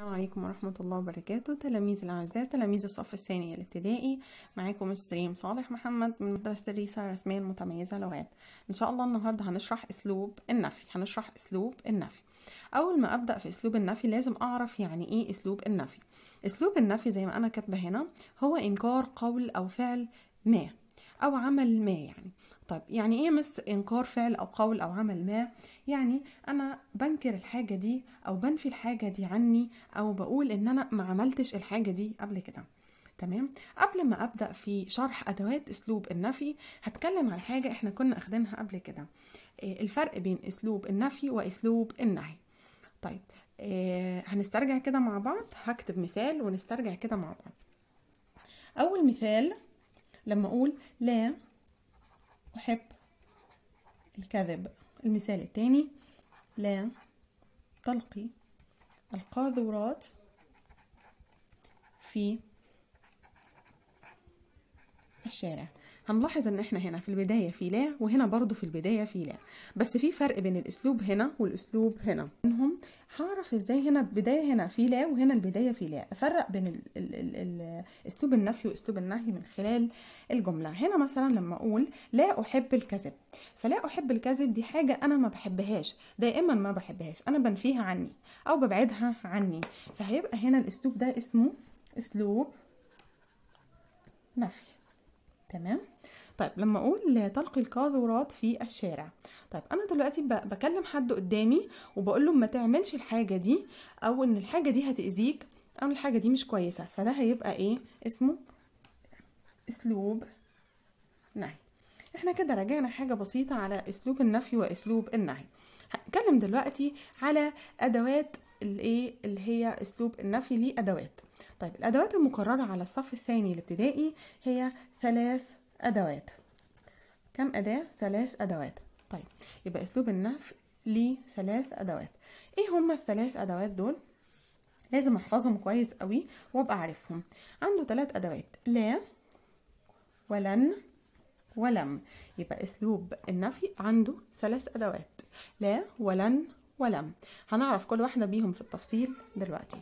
السلام عليكم ورحمة الله وبركاته تلاميذ الأعزاء تلاميذ الصف الثاني الابتدائي معاكم ستريم صالح محمد من مدرسة الريسة الرسمية المتميزة لغات إن شاء الله النهاردة هنشرح أسلوب النفي هنشرح أسلوب النفي أول ما أبدأ في أسلوب النفي لازم أعرف يعني إيه أسلوب النفي أسلوب النفي زي ما أنا كاتبة هنا هو إنكار قول أو فعل ما أو عمل ما يعني طيب يعني ايه مس انكار فعل او قول او عمل ما يعني انا بنكر الحاجه دي او بنفي الحاجه دي عني او بقول ان انا ما عملتش الحاجه دي قبل كده تمام قبل ما ابدا في شرح ادوات اسلوب النفي هتكلم على حاجه احنا كنا اخدينها قبل كده آه، الفرق بين اسلوب النفي واسلوب النهي طيب آه، هنسترجع كده مع بعض هكتب مثال ونسترجع كده مع بعض اول مثال لما أقول لا أحب الكذب المثال التاني لا تلقي القاذورات في الشارع هنلاحظ ان احنا هنا في البداية في لا وهنا برضو في البداية في لا بس في فرق بين الاسلوب هنا والاسلوب هنا منهم هعرف ازاي هنا البداية هنا في لا وهنا البداية في لا افرق بين اسلوب النفي واسلوب النهي من خلال الجملة هنا مثلا لما اقول لا احب الكذب فلا احب الكذب دي حاجة انا ما بحبهاش دائما ما بحبهاش انا بنفيها عني او ببعدها عني فهيبقى هنا الاسلوب ده اسمه اسلوب نفي تمام طيب لما اقول تلقي القاذورات في الشارع طيب انا دلوقتي بكلم حد قدامي وبقول له ما تعملش الحاجه دي او ان الحاجه دي هتاذيك او الحاجه دي مش كويسه فده هيبقى ايه اسمه اسلوب نهي احنا كده راجعنا حاجه بسيطه على اسلوب النفي واسلوب النهي هتكلم دلوقتي على ادوات الايه اللي هي اسلوب النفي ليه ادوات طيب الأدوات المكررة على الصف الثاني الابتدائي هي ثلاث أدوات كم أداة؟ ثلاث أدوات طيب يبقى أسلوب النحو ليه ثلاث أدوات إيه هما الثلاث أدوات دول؟ لازم أحفظهم كويس قوي وأبقى عارفهم عنده ثلاث أدوات لا ولن ولم يبقى أسلوب النفي عنده ثلاث أدوات لا ولن ولم هنعرف كل واحدة بيهم في التفصيل دلوقتي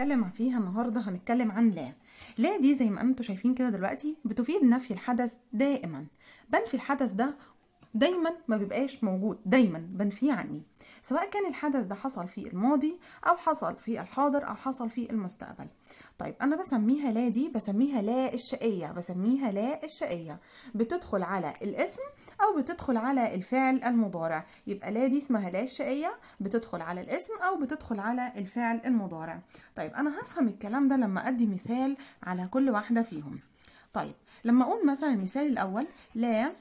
هنتكلم فيها النهارده هنتكلم عن لا لا دي زي ما انتم شايفين كده دلوقتي بتفيد نفي الحدث دائما بنفي الحدث ده دايما ما بيبقاش موجود دايما بنفيه عني سواء كان الحدث ده حصل في الماضي او حصل في الحاضر او حصل في المستقبل طيب انا بسميها لا دي بسميها لا الشقيه بسميها لا الشقيه بتدخل على الاسم او بتدخل على الفعل المضارع يبقى لا دي اسمها لا الشقيه بتدخل على الاسم او بتدخل على الفعل المضارع طيب انا هفهم الكلام ده لما ادي مثال على كل واحده فيهم طيب لما اقول مثلا المثال الاول لا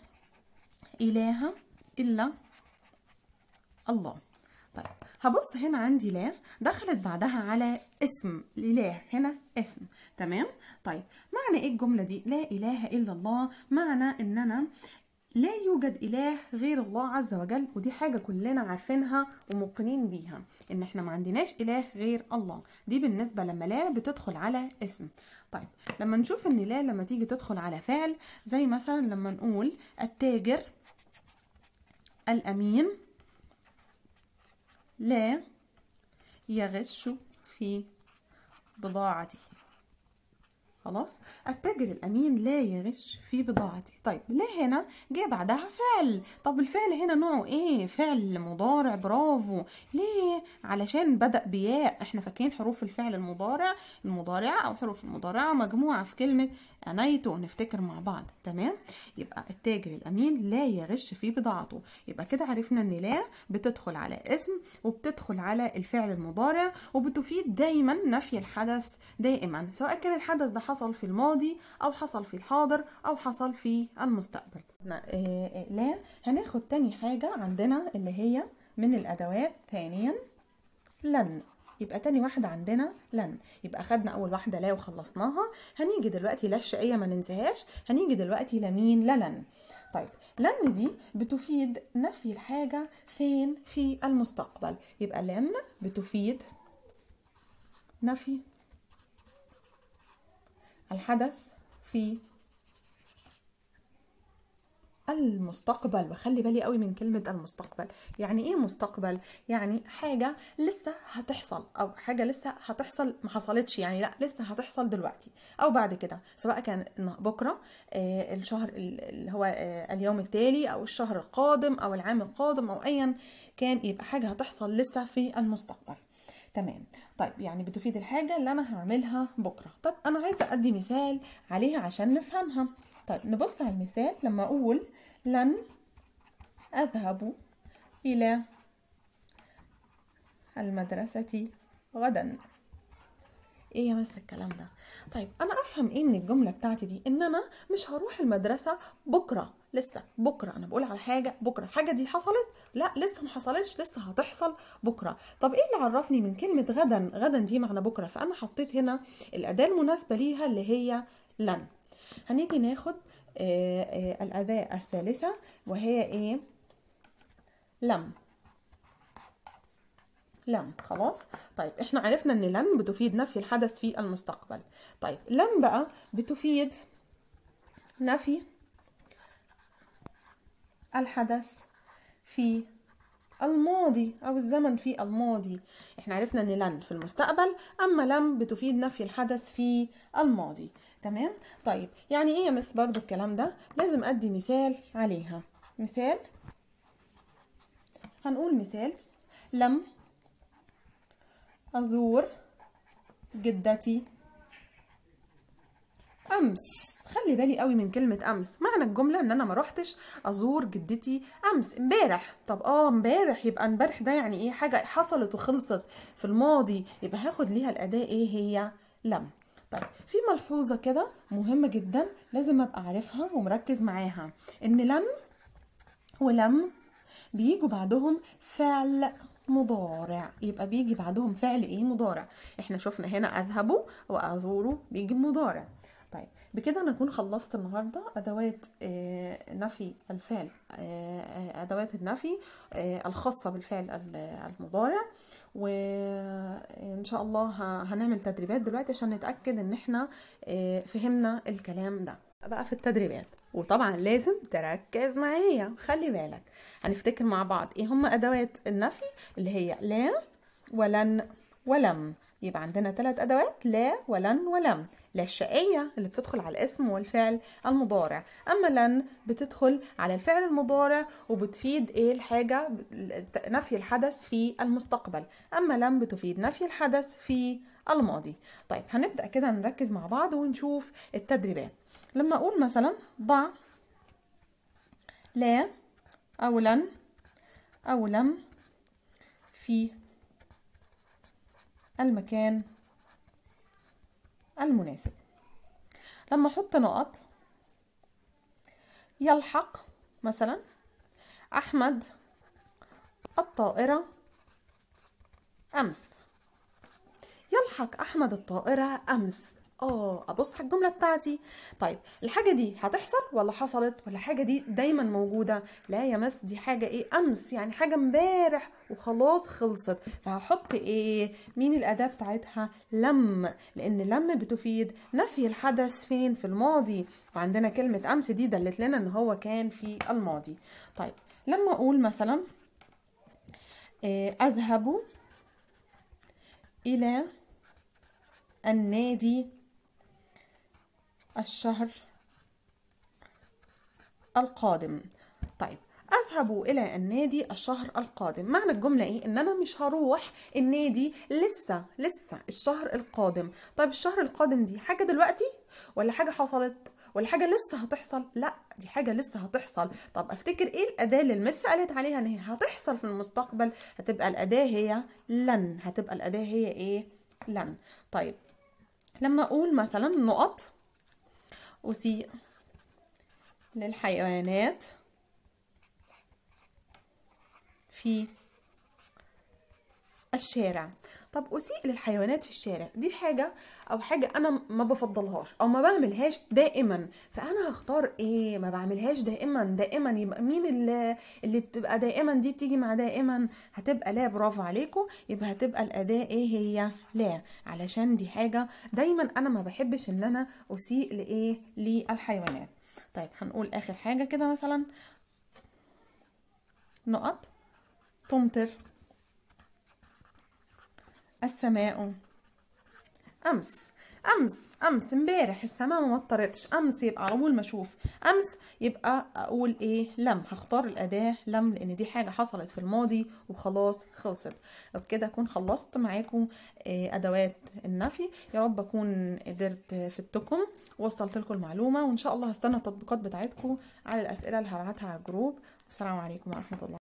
إله إلا الله طيب هبص هنا عندي لا دخلت بعدها على اسم الاله هنا اسم تمام طيب معنى ايه الجمله دي لا اله الا الله معنى ان انا لا يوجد إله غير الله عز وجل ودي حاجة كلنا عارفينها وموقنين بيها إن إحنا ما عندناش إله غير الله دي بالنسبة لما لا بتدخل على اسم طيب لما نشوف إن لا لما تيجي تدخل على فعل زي مثلا لما نقول التاجر الأمين لا يغش في بضاعته خلاص التاجر الامين لا يغش في بضاعته طيب لا هنا جه بعدها فعل طب الفعل هنا نوعه ايه فعل مضارع برافو ليه علشان بدا بياء احنا فاكرين حروف الفعل المضارع المضارعه او حروف المضارعه مجموعه في كلمه أنايته ونفتكر مع بعض تمام يبقى التاجر الأمين لا يغش في بضاعته يبقى كده عرفنا إن لا بتدخل على اسم وبتدخل على الفعل المضارع وبتفيد دايما نفي الحدث دائما سواء كان الحدث ده حصل في الماضي أو حصل في الحاضر أو حصل في المستقبل آه، آه، لا هناخد تاني حاجة عندنا اللي هي من الأدوات ثانيا لن يبقى تاني واحدة عندنا لن يبقى خدنا أول واحدة لا وخلصناها هنيجي دلوقتي لا الشقية ما ننساهاش هنيجي دلوقتي لمين للن طيب لن دي بتفيد نفي الحاجة فين في المستقبل يبقى لن بتفيد نفي الحدث في المستقبل وخلي بالي قوي من كلمة المستقبل يعني ايه مستقبل يعني حاجة لسه هتحصل او حاجة لسه هتحصل ما حصلتش يعني لا لسه هتحصل دلوقتي او بعد كده سواء كان بكرة آه الشهر اللي هو آه اليوم التالي او الشهر القادم او العام القادم او ايا كان يبقى حاجة هتحصل لسه في المستقبل تمام طيب يعني بتفيد الحاجة اللي انا هعملها بكرة طب انا عايزة ادي مثال عليها عشان نفهمها طيب نبص على المثال لما اقول لن أذهب إلى المدرسة غدا ايه يا مس الكلام ده طيب انا افهم ايه من الجمله بتاعتي دي ان انا مش هروح المدرسه بكره لسه بكره انا بقول على حاجه بكره حاجه دي حصلت لا لسه ما حصلتش لسه هتحصل بكره طب ايه اللي عرفني من كلمه غدا غدا دي معنى بكره فانا حطيت هنا الاداه المناسبه ليها اللي هي لن هنيجي ناخد آه، آه، الأداة الثالثة وهي إيه لم لم خلاص طيب احنا عرفنا ان لم بتفيد نفي الحدث في المستقبل طيب لم بقى بتفيد نفي الحدث في الماضي او الزمن في الماضي احنا عرفنا ان لن في المستقبل اما لم بتفيد نفي الحدث في الماضي تمام طيب يعني ايه يا مس برضو الكلام ده لازم ادي مثال عليها مثال هنقول مثال لم ازور جدتي امس خلي بالي قوي من كلمه امس معنى الجمله ان انا ما روحتش ازور جدتي امس امبارح طب اه امبارح يبقى امبارح ده يعني ايه حاجه حصلت وخلصت في الماضي يبقى هاخد ليها الاداه ايه هي لم طيب في ملحوظه كده مهمه جدا لازم ابقى عارفها ومركز معاها ان لم ولم بيجوا بعدهم فعل مضارع يبقى بيجي بعدهم فعل ايه مضارع احنا شفنا هنا اذهبوا وازوروا بيجي مضارع بكده انا اكون خلصت النهارده ادوات آه، نفي الفعل آه، آه، ادوات النفي الخاصه بالفعل المضارع وان شاء الله هنعمل تدريبات دلوقتي عشان نتاكد ان احنا فهمنا الكلام ده بقى في التدريبات وطبعا لازم تركز معايا خلي بالك هنفتكر مع بعض ايه هم ادوات النفي اللي هي لا ولن ولم يبقى عندنا ثلاث أدوات لا ولن ولم لا الشقية اللي بتدخل على الاسم والفعل المضارع أما لن بتدخل على الفعل المضارع وبتفيد إيه الحاجة نفي الحدث في المستقبل أما لم بتفيد نفي الحدث في الماضي طيب هنبدأ كده نركز مع بعض ونشوف التدريبات لما أقول مثلا ضع لا أو لن أو لم في المكان المناسب لما احط نقط يلحق مثلا احمد الطائره امس يلحق احمد الطائره امس اه ابص على الجمله بتاعتي طيب الحاجه دي هتحصل ولا حصلت ولا حاجه دي دايما موجوده لا يا مس دي حاجه ايه امس يعني حاجه امبارح وخلاص خلصت فهحط ايه مين الاداه بتاعتها لم لان لم بتفيد نفي الحدث فين في الماضي وعندنا كلمه امس دي دلت لنا ان هو كان في الماضي طيب لما اقول مثلا آه، اذهب الى النادي الشهر القادم طيب اذهب الى النادي الشهر القادم معنى الجمله ايه ان انا مش هروح النادي لسه لسه الشهر القادم طيب الشهر القادم دي حاجه دلوقتي ولا حاجه حصلت ولا حاجه لسه هتحصل لا دي حاجه لسه هتحصل طب افتكر ايه الاداه اللي المس قالت عليها ان هي هتحصل في المستقبل هتبقى الاداه هي لن هتبقى الاداه هي ايه لن طيب لما اقول مثلا نقط أسيء للحيوانات في الشارع طب اسيء للحيوانات في الشارع دي حاجه او حاجه انا ما بفضلهاش او ما بعملهاش دائما فانا هختار ايه ما بعملهاش دائما دائما يبقى مين اللي, اللي بتبقى دائما دي بتيجي مع دائما هتبقى لا برافو عليكم يبقى هتبقى الاداه ايه هي لا علشان دي حاجه دايما انا ما بحبش ان انا اسيء لايه للحيوانات طيب هنقول اخر حاجه كده مثلا نقط تمطر السماء امس امس امس امبارح السماء ما مطرتش امس يبقى على طول ما اشوف امس يبقى اقول ايه لم هختار الاداه لم لان دي حاجه حصلت في الماضي وخلاص خلصت وبكده اكون خلصت معاكم آه، ادوات النفي يا رب اكون قدرت فدتكم وصلت لكم المعلومه وان شاء الله هستنى التطبيقات بتاعتكم على الاسئله اللي هبعتها على الجروب والسلام عليكم ورحمه الله